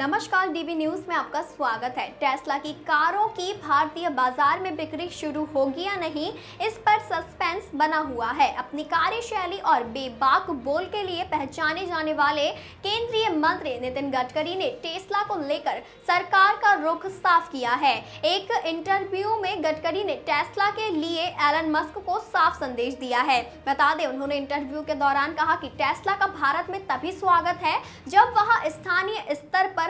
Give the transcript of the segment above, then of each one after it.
नमस्कार DV news में आपका स्वागत है टेस्ला की कारों की भारतीय बाजार में बिक्री शुरू होगी या नहीं इस पर सस्पेंस बना हुआ है अपनी कार्यशैली और बेबाक बोल के लिए पहचाने जाने वाले केंद्रीय मंत्री नितिन गडकरी ने टेस्ला को लेकर सरकार का रुख साफ किया है एक इंटरव्यू में गडकरी ने टेस्ला के लिए एलन मस्क को साफ संदेश दिया है बता दें उन्होंने इंटरव्यू के दौरान कहा कि टेस्ला का भारत में तभी स्वागत है जब वह स्थानीय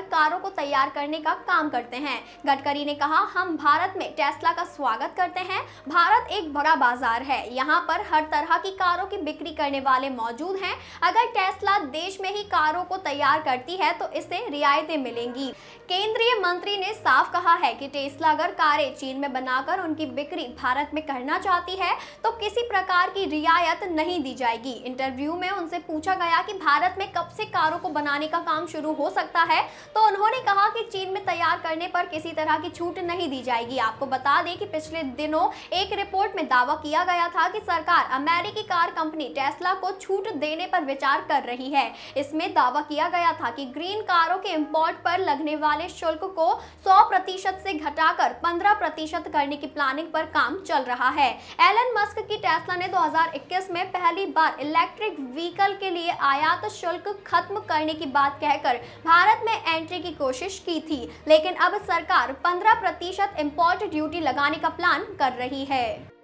कर कारों को तैयार करने का काम करते हैं गडकरी ने कहा हम भारत में टेस्ला का स्वागत करते हैं भारत एक बड़ा बाजार है यहाँ पर हर तरह की कारों की बिक्री करने वाले मौजूद हैं अगर टेस्ला देश में ही कारों को तैयार करती है तो इसे रियायतें मिलेंगी केंद्रीय मंत्री ने साफ कहा है कि टेस्ला अगर कारें चीन में बनाकर उनकी बिक्री भारत में करना चाहती है तो किसी प्रकार की रियायत नहीं दी जाएगी इंटरव्यू में उनसे पूछा गया कि भारत में कब से कारों को बनाने का काम शुरू हो सकता है तो उन्होंने कहा कि चीन में तैयार करने पर किसी तरह की छूट नहीं दी जाएगी आपको बता दें कि पिछले दिनों एक रिपोर्ट में दावा किया गया था कि सरकार अमेरिकी कार कंपनी टेस्ला को छूट देने पर विचार कर रही की है इसमें दावा किया गया था कि ग्रीन कारों के इम्पोर्ट पर लगने वाले शुल्क को 100 प्रतिशत से घटाकर 15 प्रतिशत करने की प्लानिंग पर काम चल रहा है एलन मस्क की टेस्ला ने 2021 में पहली बार इलेक्ट्रिक व्हीकल के लिए आयात शुल्क खत्म करने की बात कहकर भारत में एंट्री की कोशिश की थी लेकिन अब सरकार पंद्रह प्रतिशत इम्पोर्ट ड्यूटी लगाने का प्लान कर रही है